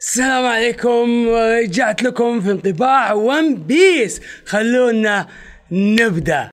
السلام عليكم رجعت لكم في انطباع ون بيس خلونا نبدأ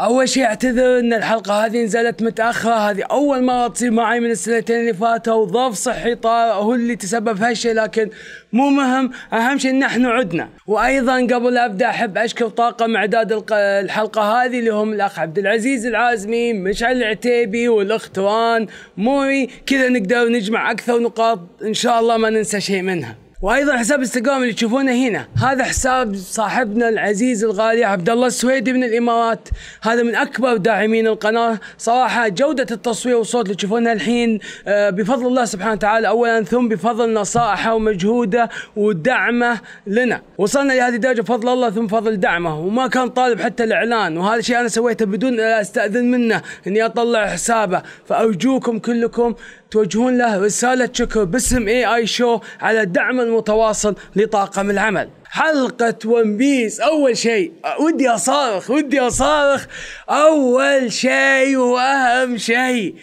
اول شيء اعتذر ان الحلقه هذه نزلت متاخره هذه اول مره تصير معي من السنتين اللي فاتوا وظرف صحي طارئ هو اللي تسبب هالشيء لكن مو مهم اهم شيء ان احنا عدنا وايضا قبل ابدا احب اشكر طاقم اعداد الحلقه هذه اللي هم الاخ عبد العزيز العازمي مشعل العتيبي والاخت وان موري كذا نقدر نجمع اكثر نقاط ان شاء الله ما ننسى شيء منها وايضا حساب انستغرام اللي تشوفونه هنا هذا حساب صاحبنا العزيز الغالي عبد الله السويدي من الامارات هذا من اكبر داعمين القناه صراحه جوده التصوير والصوت اللي تشوفونه الحين آه، بفضل الله سبحانه وتعالى اولا ثم بفضل نصائحه ومجهوده ودعمه لنا وصلنا لهذه الدرجه بفضل الله ثم بفضل دعمه وما كان طالب حتى الاعلان وهذا الشيء انا سويته بدون استاذن منه اني اطلع حسابه فارجوكم كلكم توجهون له رسالة شكر باسم اي اي شو على الدعم المتواصل لطاقم العمل حلقة ون بيس أول شيء ودي أصارخ ودي أصارخ أول شيء وأهم شيء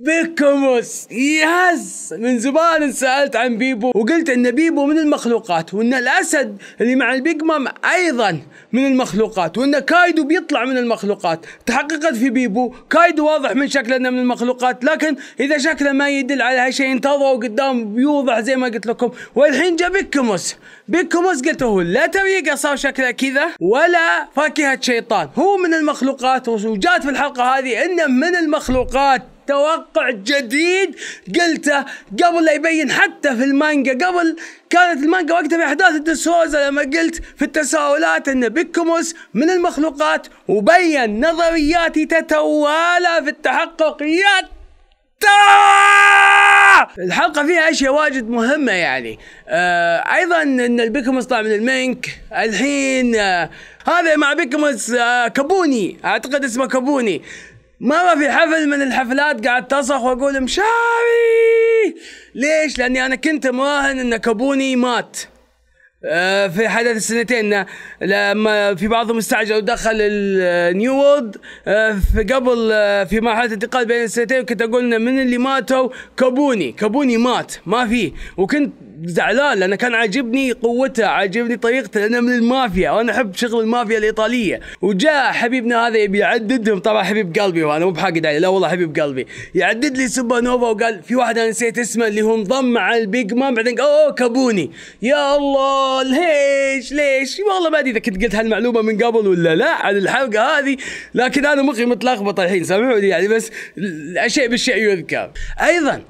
بيكموس يس من زمان انسألت عن بيبو وقلت ان بيبو من المخلوقات وان الاسد اللي مع البيج مام ايضا من المخلوقات وان كايدو بيطلع من المخلوقات تحققت في بيبو كايدو واضح من شكله انه من المخلوقات لكن اذا شكله ما يدل على هالشيء انتظروا قدام بيوضح زي ما قلت لكم والحين جاء بيكموس بيكموس قلت هو لا تريقه صار شكله كذا ولا فاكهه شيطان هو من المخلوقات وجات في الحلقه هذه انه من المخلوقات توقع جديد قلته قبل لا يبين حتى في المانجا قبل كانت المانجا وقتها في احداث الدسوزا لما قلت في التساؤلات ان بيكوموس من المخلوقات وبين نظرياتي تتوالى في التحقق يا الحلقة فيها اشياء واجد مهمة يعني آه ايضا ان البيكمس طلع من المنك الحين آه هذا مع بيكمس آه كابوني اعتقد اسمه كابوني مرة في حفل من الحفلات قاعد تصخ واقول مشاري ليش؟ لاني انا كنت مراهن ان كابوني مات آه، في حدث السنتين آه، لما في بعضهم استعجل ودخل النيو آه، وورد قبل في مرحله انتقال بين السنتين كنت اقول من اللي ماتوا كابوني كابوني مات ما في وكنت زعلان لانه كان عاجبني قوته عاجبني طريقته لانه من المافيا وانا احب شغل المافيا الايطاليه وجاء حبيبنا هذا يبي يعددهم طبعا حبيب قلبي وانا مو بحاقد عليه لا والله حبيب قلبي يعدد لي سوبر نوفا وقال في واحد انا نسيت اسمه اللي هو انضم مع البيج مان بعدين قال اوه كابوني يا الله لول هيش ليش والله ما ادري اذا كنت قلت هالمعلومه من قبل ولا لا عن الحلقه هذه لكن انا مخي متلخبط الحين سامحوني يعني بس الشيء بالشيء يذكر ايضا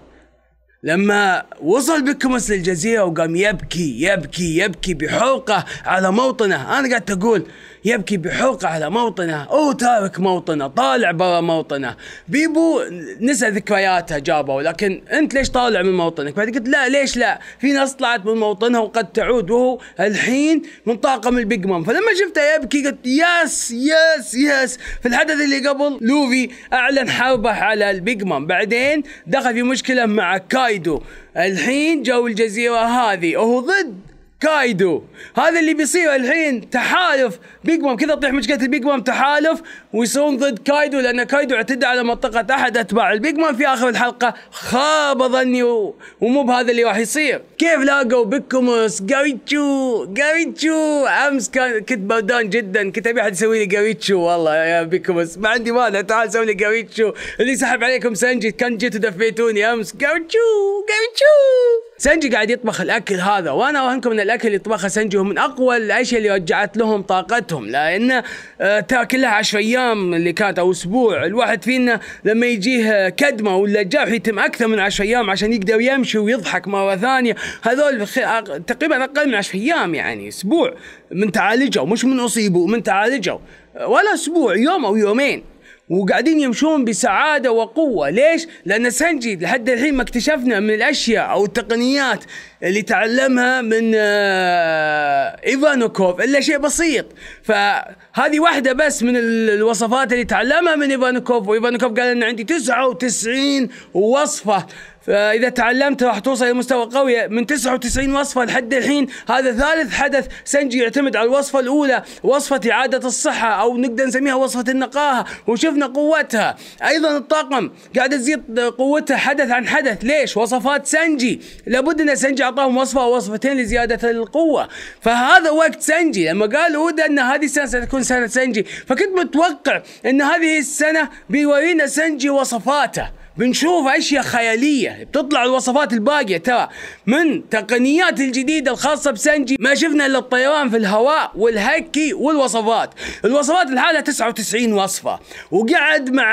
لما وصل بكمس للجزيرة وقام يبكي يبكي يبكي بحرقة على موطنه أنا قاعد أقول يبكي بحرقة على موطنه أو تارك موطنه طالع برا موطنه بيبو نسى ذكرياته جابه لكن أنت ليش طالع من موطنك بعد قلت لا ليش لا في ناس طلعت من موطنها وقد تعود وهو الحين من طاقم البيج مام فلما شفته يبكي قلت يس يس يس في الحدث اللي قبل لوفي أعلن حربه على البيج مام بعدين دخل في مشكلة مع كاي وايده الحين جو الجزيرة هذه وهو ضد كايدو هذا اللي بيصير الحين تحالف بيج مام كذا تطيح مشكله البيج مام تحالف ويسوون ضد كايدو لان كايدو اعتدى على منطقه احد اتباع البيج مام في اخر الحلقه خاب ظني ومو بهذا اللي راح يصير كيف لاقوا بيكوموس جاريتشو جاريتشو امس كان كنت بردان جدا كنت ابي احد يسوي لي جاريتشو والله يا بيكوموس ما عندي مانع تعال سوي لي جاريتشو اللي سحب عليكم سنجي كان جيت ودفيتوني امس جاريتشو جاريتشو سنجي قاعد يطبخ الاكل هذا وانا اراهنكم ان الاكل اللي طبخها سنجو من اقوى الاشياء اللي رجعت لهم طاقتهم لان آه، تاكلها 10 ايام اللي كانت او اسبوع الواحد فينا لما يجيه آه، كدمه ولا جرح يتم اكثر من 10 ايام عشان يقدر يمشي ويضحك مره ثانيه هذول تقريبا اقل من 10 ايام يعني اسبوع من تعالجوا مش من اصيبوا من تعالجوا آه، ولا اسبوع يوم او يومين وقاعدين يمشون بسعادة وقوة ليش؟ لأن سنجي لحد الحين ما اكتشفنا من الأشياء أو التقنيات اللي تعلمها من آه، إيفانوكوف إلا شيء بسيط فهذه واحدة بس من الوصفات اللي تعلمها من إيفانوكوف وإيفانوكوف قال أن عندي 99 وصفة فاذا تعلمت راح توصل الى مستوى قوي من 99 وصفه لحد الحين هذا ثالث حدث سنجي يعتمد على الوصفه الاولى وصفه اعاده الصحه او نقدر نسميها وصفه النقاهه وشفنا قوتها ايضا الطاقم قاعد تزيد قوتها حدث عن حدث ليش وصفات سنجي لابد ان سنجي اعطاهم وصفه او وصفتين لزياده القوه فهذا وقت سنجي لما قال اودا ان هذه السنه ستكون سنه سنجي فكنت متوقع ان هذه السنه بيورينا سنجي وصفاته بنشوف اشياء خياليه بتطلع الوصفات الباقيه ترى من تقنيات الجديده الخاصه بسنجي ما شفنا الا الطيران في الهواء والهكي والوصفات الوصفات لحالها 99 وصفه وقعد مع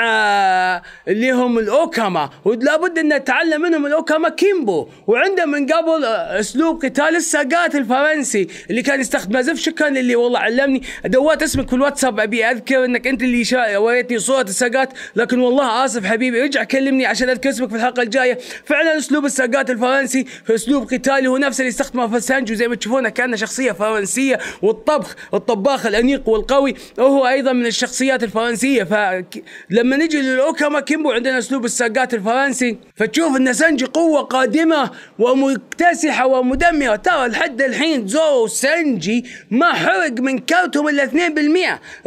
اللي هم الاوكاما ولابد ان نتعلم منهم الاوكاما كيمبو وعنده من قبل اسلوب قتال الساقات الفرنسي اللي كان يستخدمه زف شكرا اللي والله علمني ادوات اسمك في الواتساب ابي اذكر انك انت اللي وريتني صوره الساقات لكن والله اسف حبيبي ارجع كلمني كلمني عشان اذكر اسمك في الحلقه الجايه فعلا اسلوب الساقات الفرنسي في اسلوب قتالي هو نفس اللي استخدمه في سانجو زي ما تشوفونه كانه شخصيه فرنسيه والطبخ الطباخ الانيق والقوي وهو ايضا من الشخصيات الفرنسيه فلما نجي للاوكاما كيمبو عندنا اسلوب الساقات الفرنسي فتشوف ان سانجي قوه قادمه ومكتسحه ومدمره ترى لحد الحين زورو سانجي ما حرق من كارتهم الا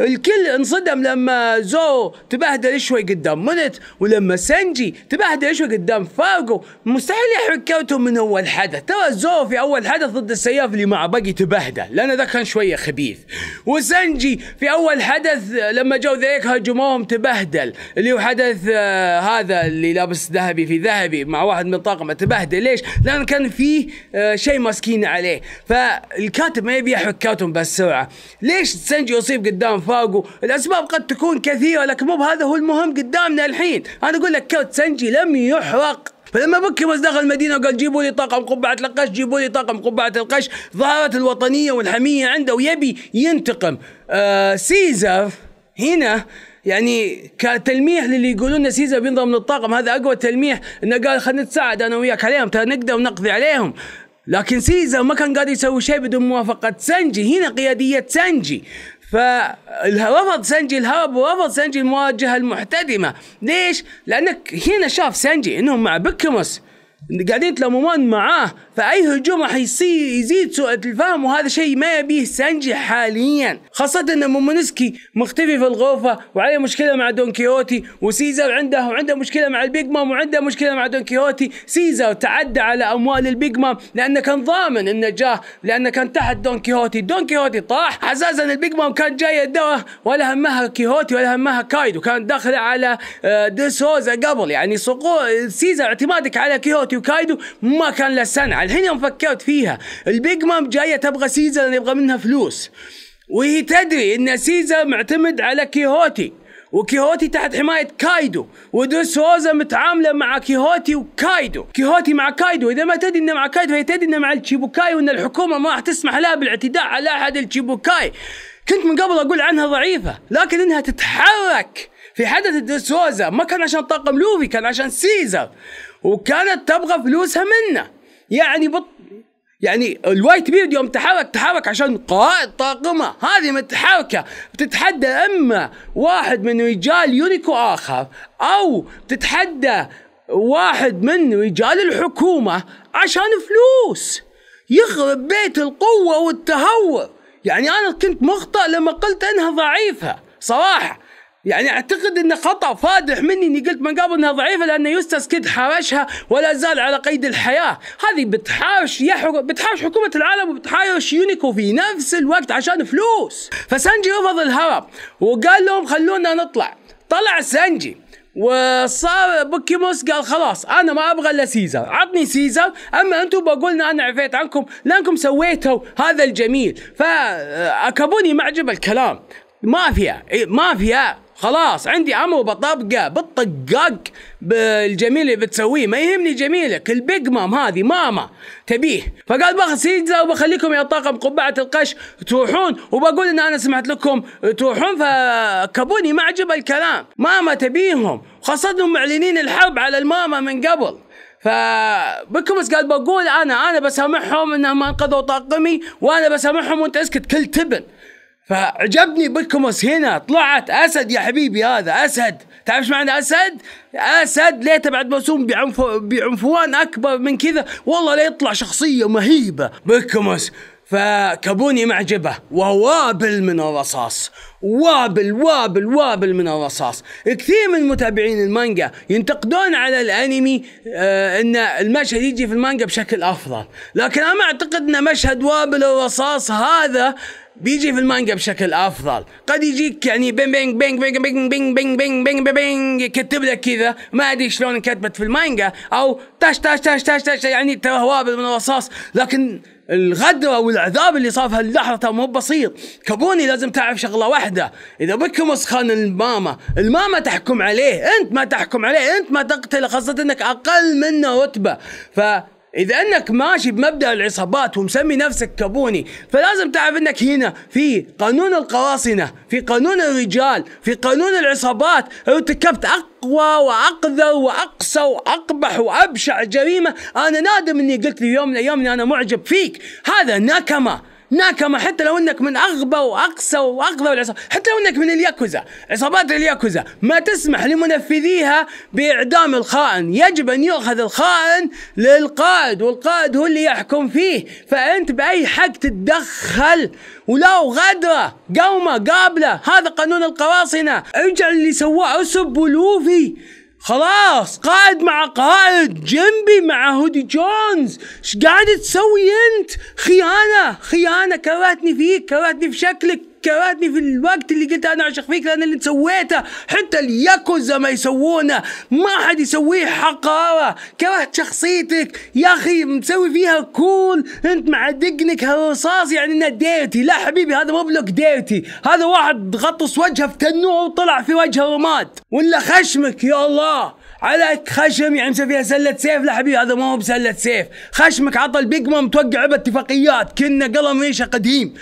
2% الكل انصدم لما زورو تبهدل شوي قدام مونت ولما سانجي بنجي تبهدل ايش قدام فاقو مستحيل يحرق كوتهم من اول حدث ترى زو في اول حدث ضد السياف اللي معه باقي تبهدل لانه ذا كان شويه خبيث وسنجي في اول حدث لما جو ذيك هجموهم تبهدل اللي هو حدث آه هذا اللي لابس ذهبي في ذهبي مع واحد من طاقمه تبهدل ليش؟ لان كان فيه آه شيء ماسكين عليه فالكاتب ما يبي يحرق كوتهم بالسرعه ليش سنجي يصيب قدام فاقو الاسباب قد تكون كثيره لكن مو بهذا هو المهم قدامنا الحين انا اقول لك سنجي لم يحرق فلما بس دخل المدينه وقال جيبوا لي طاقم قبعه القش جيبوا لي طاقم قبعه القش ظهرت الوطنيه والحميه عنده ويبي ينتقم آه سيزر هنا يعني كتلميح للي يقولون سيزا بينضم للطاقم هذا اقوى تلميح انه قال خلينا نتساعد انا وياك عليهم ترى نقدر نقضي عليهم لكن سيزا ما كان قادر يسوي شيء بدون موافقه سنجي هنا قياديه سنجي فرفض سنجي الهرب ورفض سنجي المواجهه المحتدمه ليش؟ لانك هنا شاف سنجي انهم مع بيكيموس قاعدين يتلممون معاه فاي هجوم راح يزيد سوء الفهم وهذا شيء ما يبيه سانجي حاليا خاصه ان مومونسكي مختفي في الغرفه وعليه مشكله مع دون كيوتي وسيزر عنده وعنده مشكله مع البيج مام وعنده مشكله مع دون كيوتي سيزر تعدى على اموال البيج مام لانه كان ضامن النجاه لانه كان تحت دون كيوتي دون كيوتي طاح اساسا البيج مام كان جاي الدوره ولا همها كيوتي ولا همها كايدو كان داخله على آه، سوزا قبل يعني سقوط سيزر اعتمادك على كيوتي اوت وكايدو ما كان له سنه الحين يوم فكرت فيها البيج مام جايه تبغى سيزر يبغى منها فلوس وهي تدري ان سيزر معتمد على كيهوتي وكيهوتي تحت حماية كايدو ودريس روزا متعاملة مع كيهوتي وكايدو كيهوتي مع كايدو إذا ما تدري إنه مع كايدو فهي تدري إنه مع التشيبوكاي وإن الحكومة ما راح تسمح لها بالاعتداء على أحد التشيبوكاي كنت من قبل أقول عنها ضعيفة لكن إنها تتحرك في حدث الدسوزا ما كان عشان طاقم لوفي كان عشان سيزر وكانت تبغى فلوسها منه يعني بط يعني الوايت بيرد يوم تحرك تحرك عشان قائد طاقمه هذه متحركه بتتحدى اما واحد من رجال يونيكو اخر او بتتحدى واحد من رجال الحكومه عشان فلوس يخرب بيت القوه والتهور يعني انا كنت مخطئ لما قلت انها ضعيفه صراحه يعني اعتقد انه خطا فادح مني اني قلت من قبل انها ضعيفه لان يوستس كيد حاوشها ولا زال على قيد الحياه، هذه بتحاوش يحو... بتحاوش حكومه العالم وبتحاوش يونيكو في نفس الوقت عشان فلوس، فسانجي رفض الهرب وقال لهم خلونا نطلع، طلع سانجي وصار بوكيموس قال خلاص انا ما ابغى الا سيزر عطني سيزر اما انتم بقول انا عفيت عنكم لانكم سويتوا هذا الجميل ما معجب الكلام مافيا إيه، مافيا خلاص عندي عمو بطبقه بالطقاق بالجميل اللي بتسويه ما يهمني جميلك البيج مام هذه ماما تبيه فقال باخذ سيجزا وبخليكم يا طاقم قبعه القش تروحون وبقول ان انا سمعت لكم تروحون فكبوني ما عجب الكلام ماما تبيهم خاصة انهم معلنين الحرب على الماما من قبل فبكمس قال بقول انا انا بسامحهم انهم انقذوا طاقمي وانا بسامحهم وانت اسكت كل تبن فعجبني بالكوموس هنا طلعت اسد يا حبيبي هذا اسد تعرف ايش معنى اسد؟ اسد ليته بعد موسوم بعنف... بعنفوان اكبر من كذا والله ليطلع شخصيه مهيبه بالكوموس فكابوني معجبه ووابل من الرصاص وابل وابل وابل من الرصاص كثير من متابعين المانجا ينتقدون على الانمي آه ان المشهد يجي في المانجا بشكل افضل لكن انا اعتقد ان مشهد وابل الرصاص هذا بيجي في المانجا بشكل افضل قد يجيك يعني بين بينج بينج بينج بينج بينج بينج بينج بينج بين يكتب لك كذا ما ادري شلون انكتبت في المانجا او تاش تاش تاش تاش, تاش يعني توابل من الرصاص لكن الغدرة والعذاب اللي صار في هاللحظة ترى مو بسيط كابوني لازم تعرف شغلة واحدة إذا بك مسخن الماما الماما تحكم عليه أنت ما تحكم عليه أنت ما تقتله خاصة أنك أقل منه رتبة ف اذا انك ماشي بمبدا العصابات ومسمي نفسك كابوني فلازم تعرف انك هنا في قانون القراصنه في قانون الرجال في قانون العصابات ارتكبت اقوى واقذر واقسى واقبح وابشع جريمه انا نادم اني قلت لي يوم من الايام اني انا معجب فيك هذا نكمه ناكاما حتى لو انك من اغبى واقسى واقذى العصابات حتى لو انك من الياكوزا عصابات الياكوزا ما تسمح لمنفذيها باعدام الخائن يجب ان يؤخذ الخائن للقائد والقائد هو اللي يحكم فيه فانت باي حق تتدخل ولو غدرة قومة قابلة هذا قانون القواصنة اجعل اللي سواه اسب ولوفي خلاص قائد مع قائد جنبي مع هودي جونز ايش قاعد تسوي انت خيانه خيانه كرهتني فيك كرهتني في شكلك كرهتني في الوقت اللي قلت انا اعشق فيك لان اللي سويته حتى الياكوزا ما يسوونه ما حد يسويه حقاره كرهت شخصيتك يا اخي مسوي فيها كول انت مع دقنك هالرصاص يعني انه ديرتي لا حبيبي هذا مو بلوك ديرتي هذا واحد غطس وجهه في تنور وطلع في وجهه رماد ولا خشمك يا الله عليك خشم يعني مسوي فيها سله سيف لا حبيبي هذا مو بسله سيف خشمك عطى البيج مام توقع اتفاقيات كنا قلم ريشه قديم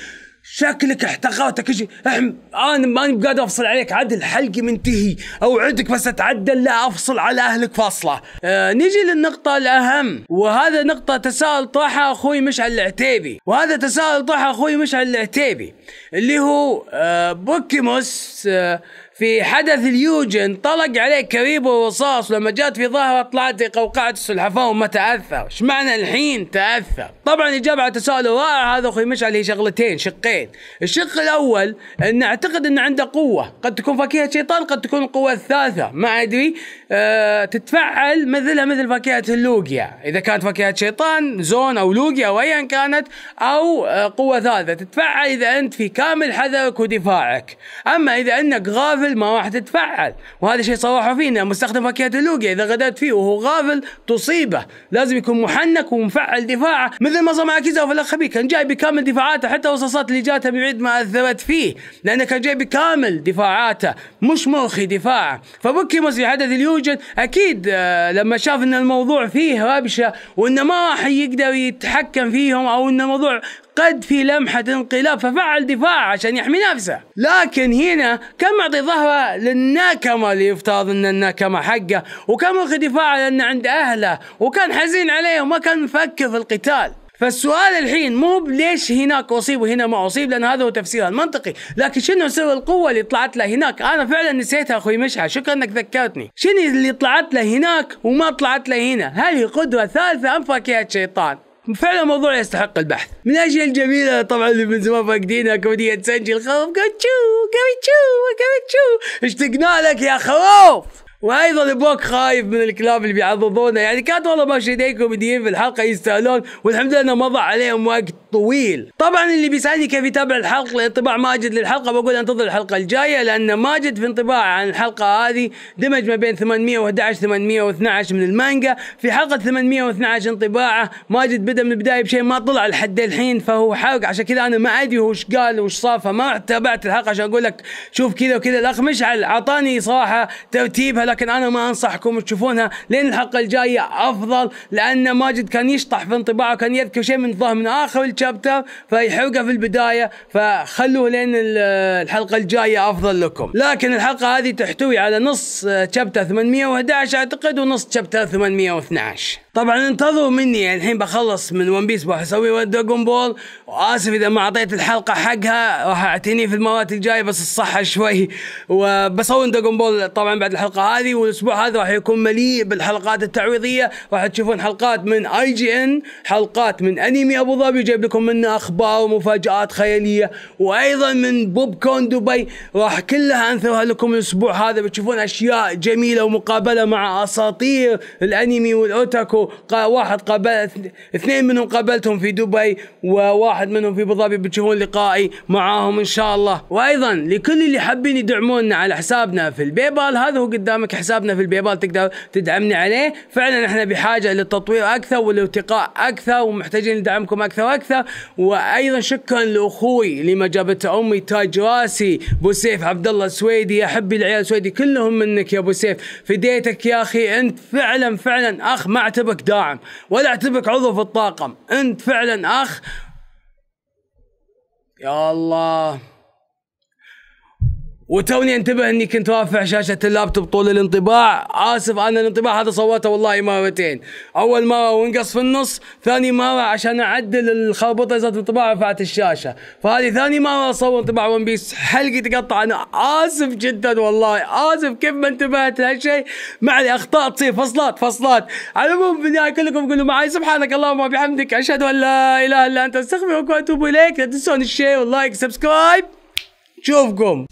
شكلك احتقرتك اجي احم انا ماني بقادر افصل عليك عدل حلقي منتهي اوعدك بس اتعدل لا افصل على اهلك فاصله آه نيجي للنقطه الاهم وهذا نقطه تساؤل طاحه اخوي مشعل العتيبي وهذا تساؤل طاحه اخوي مشعل العتيبي اللي هو آه بوكيموس آه في حدث اليوجن طلق عليه كريبو ورصاص لما جات في ظهره طلعت قوقعة السلحفاة وما تأثر ايش معنى الحين تأثر طبعا الإجابة على تساؤل رائع هذا أخوي مشعل هي شغلتين شقين الشق الأول أن أعتقد أن عنده قوة قد تكون فاكهة شيطان قد تكون القوة الثالثة ما أدري آه، تتفعل مثلها مثل فاكهه اللوجيا اذا كانت فاكهه شيطان زون او لوجيا او ايا كانت او آه، قوه ثالثه تتفعل اذا انت في كامل حذرك ودفاعك اما اذا انك غافل ما راح تتفعل وهذا شيء صرحوا فينا مستخدم فاكهه اللوجيا اذا غدرت فيه وهو غافل تصيبه لازم يكون محنك ومفعل دفاعه مثل ما صار مع كيزا في الاخ كان جاي بكامل دفاعاته حتى الرصاصات اللي جاتها بعيد ما اثرت فيه لانه كان جاي بكامل دفاعاته مش مرخي دفاعه فبكي في حدث اليوم يوجد اكيد آه، لما شاف ان الموضوع فيه ربشه وانه ما راح يقدر يتحكم فيهم او ان الموضوع قد في لمحة انقلاب ففعل دفاع عشان يحمي نفسه لكن هنا كان معطي ظهره للنكمة اللي يفترض ان النكمة حقه وكان واخذ دفاعه لانه عند اهله وكان حزين عليه وما كان مفكر في القتال فالسؤال الحين مو ليش هناك اصيب وهنا ما اصيب لان هذا هو تفسيرها المنطقي، لكن شنو سر القوه اللي طلعت له هناك؟ انا فعلا نسيتها اخوي مشعل، شكرا انك ذكرتني. شنو اللي طلعت له هناك وما طلعت له هنا؟ هل هي قدره ثالثه ام فاكهه شيطان؟ فعلا موضوع يستحق البحث من الاشياء الجميله طبعا اللي من زمان فاقدينها كوميديا تسجل خوف كوتشو كوتشو كوتشو اشتقنا لك يا خوف وايضا ابوك خايف من الكلاب اللي بيعضضونه يعني كانت والله مشهدين كوميديين في الحلقه يستاهلون والحمد لله انه مضى عليهم وقت طويل طبعا اللي بيسالني كيف يتابع الحلقه لانطباع ماجد للحلقه بقول انتظر الحلقه الجايه لان ماجد في انطباعه عن الحلقه هذه دمج ما بين 811 812 من المانجا في حلقه 812 انطباعه ماجد بدا من البدايه بشيء ما طلع لحد الحين فهو حرق عشان كذا انا ما ادري هو ايش قال وش صار فما تابعت الحلقه عشان اقول لك شوف كذا وكذا الاخ مشعل اعطاني صراحه ترتيبها ولكن انا ما انصحكم تشوفونها لين الحلقه الجايه افضل لان ماجد كان يشطح في انطباعه كان يذكر شيء من الظاهر من اخر الشابتر فيحرقه في البدايه فخلوه لين الحلقه الجايه افضل لكم لكن الحلقه هذه تحتوي على نص شابتر 811 اعتقد ونص شابتر 812 طبعا انتظروا مني الحين بخلص من ون بيس بروح اسوي دراجون بول واسف اذا ما اعطيت الحلقه حقها راح اعتني في المرات الجايه بس الصحه شوي وبسوي دراجون بول طبعا بعد الحلقه هذه هذه والاسبوع هذا راح يكون مليء بالحلقات التعويضيه راح تشوفون حلقات من اي جي ان حلقات من انمي ابو ظبي جايب لكم منه اخبار ومفاجات خياليه وايضا من بوب كون دبي راح كلها انثرها لكم الاسبوع هذا بتشوفون اشياء جميله ومقابله مع اساطير الانمي والاوتاكو واحد قابل اثنين منهم قابلتهم في دبي وواحد منهم في ابو ظبي بتشوفون لقائي معاهم ان شاء الله وايضا لكل اللي حابين يدعمونا على حسابنا في البيبال هذا هو قدامك لك حسابنا في البيبال تقدر تدعمني عليه فعلا احنا بحاجه للتطوير اكثر والارتقاء اكثر ومحتاجين لدعمكم اكثر واكثر وايضا شكرا لاخوي لما جابته امي تاج راسي ابو سيف عبد الله السويدي يا حبي العيال السويدي كلهم منك يا ابو سيف فديتك يا اخي انت فعلا فعلا اخ ما اعتبرك داعم ولا اعتبرك عضو في الطاقم انت فعلا اخ يا الله وتوني انتبه اني كنت رافع شاشه اللابتوب طول الانطباع اسف انا الانطباع هذا صوته والله مرتين اول مره ونقص في النص ثاني مره عشان اعدل الخربطه زادت انطباع الانطباع رفعت الشاشه فهذه ثاني مره اصور انطباع ون بيس حلقي تقطع انا اسف جدا والله اسف كيف ما انتبهت لهالشيء مع اخطاء تصير فصلات فصلات على العموم في النهايه كلكم قولوا معي سبحانك اللهم وبحمدك اشهد ان لا اله الا انت استغفرك واتوب اليك لا تنسون الشير واللايك سبسكرايب شوفكم